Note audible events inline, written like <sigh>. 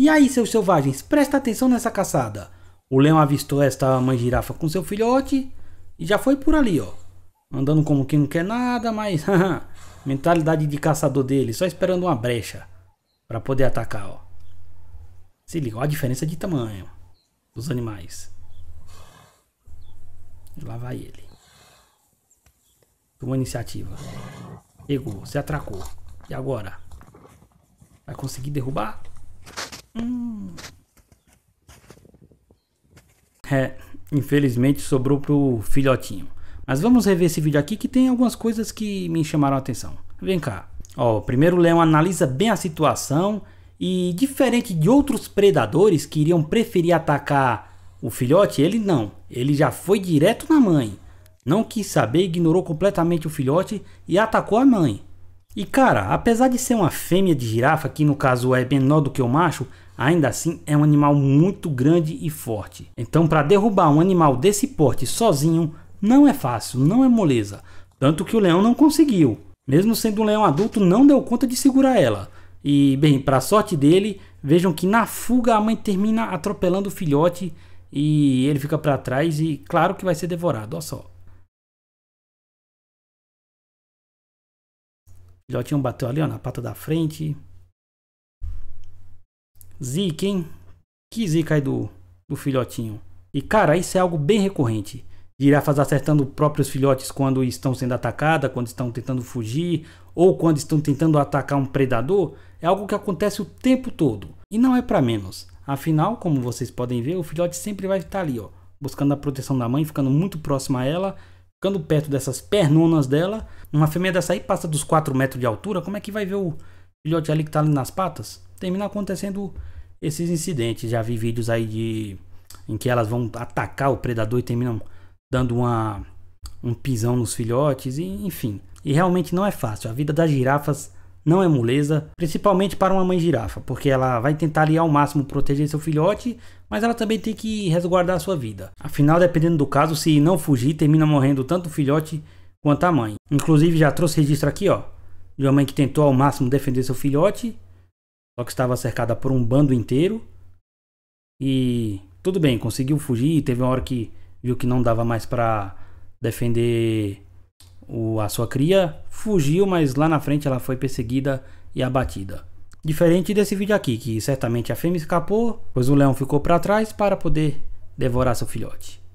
E aí, seus selvagens, presta atenção nessa caçada. O leão avistou esta mãe girafa com seu filhote e já foi por ali, ó. Andando como quem não quer nada, mas <laughs> mentalidade de caçador dele, só esperando uma brecha para poder atacar, ó. Se liga, ó a diferença de tamanho dos animais. lá vai ele. Tomou iniciativa. Pegou, se atracou. E agora? Vai conseguir derrubar? Hum. É, infelizmente sobrou pro filhotinho. Mas vamos rever esse vídeo aqui que tem algumas coisas que me chamaram a atenção. Vem cá. Ó, primeiro o leão analisa bem a situação e diferente de outros predadores que iriam preferir atacar o filhote, ele não. Ele já foi direto na mãe. Não quis saber, ignorou completamente o filhote e atacou a mãe. E cara, apesar de ser uma fêmea de girafa, que no caso é menor do que o macho, ainda assim é um animal muito grande e forte. Então para derrubar um animal desse porte sozinho não é fácil, não é moleza. Tanto que o leão não conseguiu. Mesmo sendo um leão adulto, não deu conta de segurar ela. E bem, para sorte dele, vejam que na fuga a mãe termina atropelando o filhote e ele fica para trás e claro que vai ser devorado, olha só. Filhotinho bateu ali, ó, na pata da frente. Zica, hein? Que zica aí do, do filhotinho. E, cara, isso é algo bem recorrente. Girafas acertando próprios filhotes quando estão sendo atacadas, quando estão tentando fugir, ou quando estão tentando atacar um predador, é algo que acontece o tempo todo. E não é para menos. Afinal, como vocês podem ver, o filhote sempre vai estar ali, ó, buscando a proteção da mãe, ficando muito próximo a ela Ficando perto dessas pernonas dela, uma fêmea dessa aí passa dos 4 metros de altura, como é que vai ver o filhote ali que tá ali nas patas? Termina acontecendo esses incidentes. Já vi vídeos aí de em que elas vão atacar o predador e terminam dando uma um pisão nos filhotes e enfim. E realmente não é fácil. A vida das girafas não é moleza, principalmente para uma mãe girafa, porque ela vai tentar ali ao máximo proteger seu filhote, mas ela também tem que resguardar a sua vida. Afinal, dependendo do caso, se não fugir, termina morrendo tanto o filhote quanto a mãe. Inclusive, já trouxe registro aqui, ó, de uma mãe que tentou ao máximo defender seu filhote, só que estava cercada por um bando inteiro. E tudo bem, conseguiu fugir, teve uma hora que viu que não dava mais para defender o, a sua cria fugiu, mas lá na frente ela foi perseguida e abatida. Diferente desse vídeo aqui, que certamente a fêmea escapou, pois o leão ficou para trás para poder devorar seu filhote.